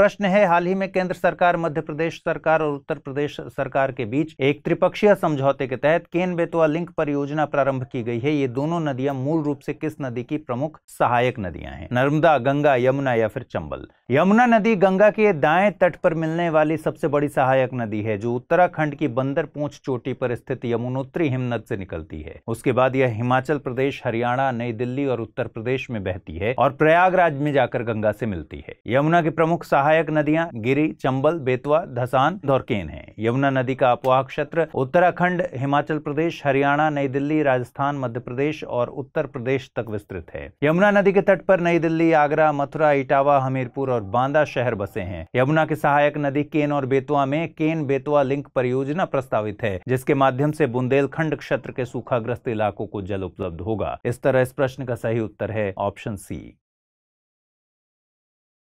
प्रश्न है हाल ही में केंद्र सरकार मध्य प्रदेश सरकार और उत्तर प्रदेश सरकार के बीच एक त्रिपक्षीय समझौते के तहत केन बेतवा लिंक परियोजना प्रारंभ की गई है ये दोनों नदियां मूल रूप से किस नदी की प्रमुख सहायक नदियां हैं नर्मदा गंगा यमुना या फिर चंबल यमुना नदी गंगा के दाएं तट पर मिलने वाली सबसे बड़ी सहायक नदी है जो उत्तराखंड की बंदर पूंछ चोटी पर स्थित यमुनोत्री हिमनद से निकलती है उसके बाद यह हिमाचल प्रदेश हरियाणा नई दिल्ली और उत्तर प्रदेश में बहती है और प्रयागराज में जाकर गंगा से मिलती है यमुना की प्रमुख सहायक नदियां गिरी चंबल बेतवा धसान धौरकेन है यमुना नदी का अपवाह क्षेत्र उत्तराखंड हिमाचल प्रदेश हरियाणा नई दिल्ली राजस्थान मध्य प्रदेश और उत्तर प्रदेश तक विस्तृत है यमुना नदी के तट पर नई दिल्ली आगरा मथुरा इटावा हमीरपुर और बांदा शहर बसे हैं यमुना की सहायक नदी केन और बेतवा में केन बेतवा लिंक परियोजना प्रस्तावित है जिसके माध्यम से बुंदेलखंड क्षेत्र के सूखाग्रस्त इलाकों को जल उपलब्ध होगा इस तरह इस प्रश्न का सही उत्तर है ऑप्शन सी